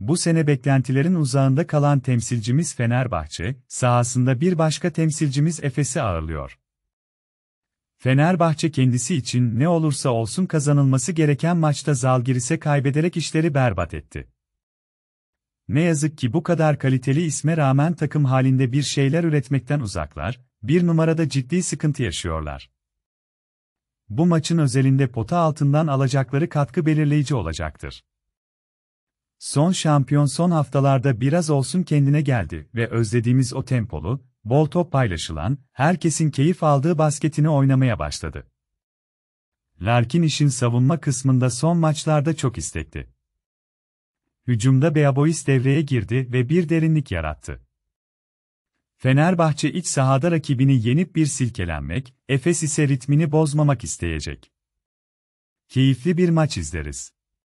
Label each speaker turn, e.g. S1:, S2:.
S1: Bu sene beklentilerin uzağında kalan temsilcimiz Fenerbahçe, sahasında bir başka temsilcimiz Efes'i ağırlıyor. Fenerbahçe kendisi için ne olursa olsun kazanılması gereken maçta Zalgiris'e kaybederek işleri berbat etti. Ne yazık ki bu kadar kaliteli isme rağmen takım halinde bir şeyler üretmekten uzaklar, bir numarada ciddi sıkıntı yaşıyorlar. Bu maçın özelinde pota altından alacakları katkı belirleyici olacaktır. Son şampiyon son haftalarda biraz olsun kendine geldi ve özlediğimiz o tempolu, bol top paylaşılan, herkesin keyif aldığı basketini oynamaya başladı. Larkin işin savunma kısmında son maçlarda çok istekti. Hücumda Beabois devreye girdi ve bir derinlik yarattı. Fenerbahçe iç sahada rakibini yenip bir silkelenmek, Efes ise ritmini bozmamak isteyecek. Keyifli bir maç izleriz.